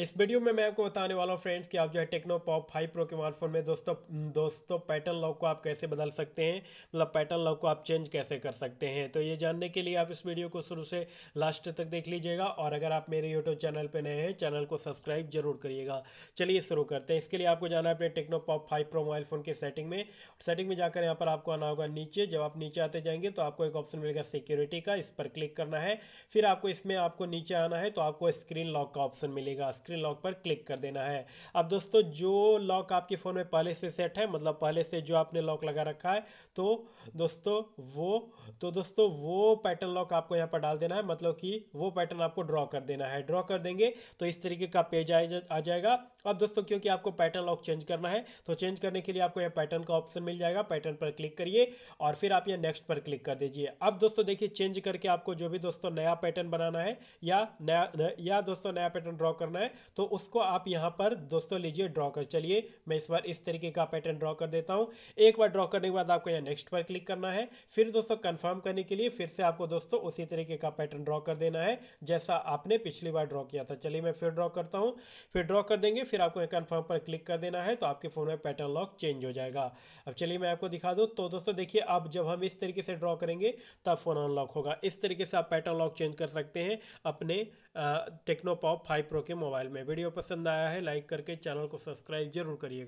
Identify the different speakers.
Speaker 1: इस वीडियो में मैं आपको बताने वाला हूँ फ्रेंड्स कि आप जो है टेक्नो पॉप फाइव प्रो के स्मार्टफोन में दोस्तों दोस्तों पैटर्न लॉक को आप कैसे बदल सकते हैं मतलब पैटर्न लॉक को आप चेंज कैसे कर सकते हैं तो ये जानने के लिए आप इस वीडियो को शुरू से लास्ट तक देख लीजिएगा और अगर आप मेरे यूट्यूब चैनल पर नए हैं चैनल को सब्सक्राइब जरूर करिएगा चलिए शुरू करते हैं इसके लिए आपको जाना है अपने Tecno Pop five Pro mobile phone के सेटिंग में सेटिंग में जाकर यहाँ पर आपको आना होगा नीचे जब आप नीचे आते जाएंगे तो आपको एक ऑप्शन मिलेगा सिक्योरिटी का इस पर क्लिक करना है फिर आपको इसमें आपको नीचे आना है तो आपको स्क्रीन लॉक का ऑप्शन मिलेगा स्क्रीन लॉक पर क्लिक कर देना है अब दोस्तों जो लॉक आपके फ़ोन में पहले से सेट है मतलब पहले से जो आपने लॉक लगा रखा है तो दोस्तों वो तो दोस्तों वो पैटर्न लॉक आपको यहाँ पर डाल देना है मतलब कि वो पैटर्न आपको ड्रॉ कर देना है ड्रॉ कर देंगे तो इस तरीके का पेज आ, जा, आ जाएगा अब दोस्तों क्योंकि आपको पैटर्न लॉक चेंज करना है तो चेंज करने के लिए आपको यहाँ पैटर्न का ऑप्शन मिल जाएगा पैटर्न पर क्लिक करिए और फिर आप यहाँ नेक्स्ट पर क्लिक कर दीजिए अब दोस्तों देखिए चेंज करके आपको जो भी दोस्तों नया पैटर्न बनाना है या नया या दोस्तों नया पैटर्न ड्रॉ करना है तो उसको आप यहाँ पर दोस्तों लीजिए ड्रॉ कर चलिए मैं इस बार इस तरीके का पैटर्न ड्रॉ कर देता हूँ एक बार ड्रॉ करने के बाद आपको यहाँ नेक्स्ट पर क्लिक करना है फिर दोस्तों कन्फर्म करने के लिए फिर से आपको दोस्तों उसी तरीके का पैटर्न ड्रॉ कर देना है जैसा आपने पिछली बार ड्रॉ किया था चलिए मैं फिर ड्रॉ करता हूँ फिर ड्रॉ कर देंगे फिर आपको कन्फर्म पर क्लिक कर देना है तो आपके फ़ोन में पैटर्न लॉक चेंज हो जाएगा अब चलिए मैं आपको दिखा दूँ तो दोस्तों देखिए अब जब हम इस तरीके से ड्रॉ करेंगे तब फ़ोन अनलॉक होगा इस तरीके से आप पैटर्न लॉक चेंज कर सकते हैं अपने टेक्नोपॉप फाइव प्रो के मोबाइल मोबाइल में वीडियो पसंद आया है लाइक करके चैनल को सब्सक्राइब जरूर करिएगा